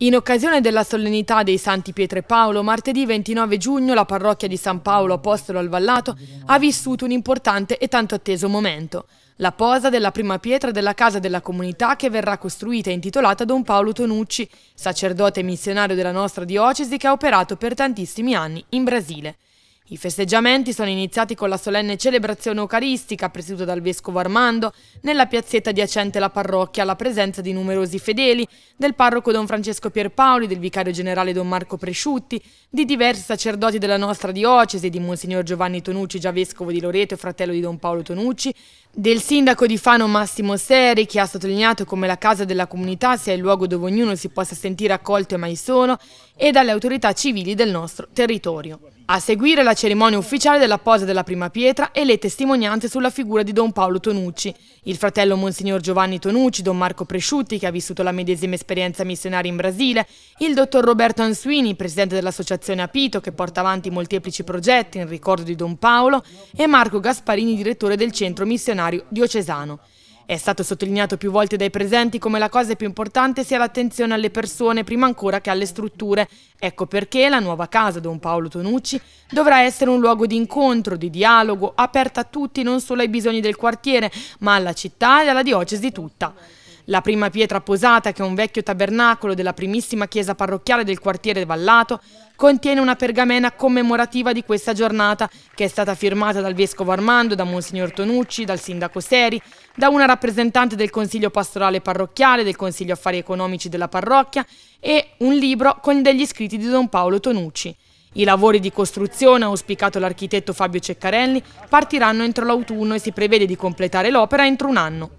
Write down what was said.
In occasione della solennità dei Santi Pietro e Paolo, martedì 29 giugno la parrocchia di San Paolo Apostolo al Vallato ha vissuto un importante e tanto atteso momento. La posa della prima pietra della casa della comunità che verrà costruita e intitolata Don Paolo Tonucci, sacerdote e missionario della nostra diocesi che ha operato per tantissimi anni in Brasile. I festeggiamenti sono iniziati con la solenne celebrazione eucaristica presieduta dal vescovo Armando nella piazzetta adiacente alla parrocchia alla presenza di numerosi fedeli, del parroco Don Francesco Pierpaoli, del vicario generale Don Marco Presciutti, di diversi sacerdoti della nostra diocesi, di Monsignor Giovanni Tonucci, già vescovo di Loreto e fratello di Don Paolo Tonucci, del sindaco di Fano Massimo Seri che ha sottolineato come la casa della comunità sia il luogo dove ognuno si possa sentire accolto e mai sono e dalle autorità civili del nostro territorio. A seguire la cerimonia ufficiale della posa della prima pietra e le testimonianze sulla figura di Don Paolo Tonucci, il fratello Monsignor Giovanni Tonucci, Don Marco Presciutti che ha vissuto la medesima esperienza missionaria in Brasile, il dottor Roberto Ansuini, presidente dell'associazione Apito che porta avanti molteplici progetti in ricordo di Don Paolo e Marco Gasparini, direttore del centro missionario diocesano. È stato sottolineato più volte dai presenti come la cosa più importante sia l'attenzione alle persone prima ancora che alle strutture. Ecco perché la nuova casa Don Paolo Tonucci dovrà essere un luogo di incontro, di dialogo, aperta a tutti, non solo ai bisogni del quartiere, ma alla città e alla diocesi tutta. La prima pietra posata, che è un vecchio tabernacolo della primissima chiesa parrocchiale del quartiere Vallato, contiene una pergamena commemorativa di questa giornata, che è stata firmata dal vescovo Armando, da Monsignor Tonucci, dal sindaco Seri, da una rappresentante del Consiglio pastorale parrocchiale, del Consiglio affari economici della parrocchia e un libro con degli scritti di Don Paolo Tonucci. I lavori di costruzione, auspicato l'architetto Fabio Ceccarelli, partiranno entro l'autunno e si prevede di completare l'opera entro un anno.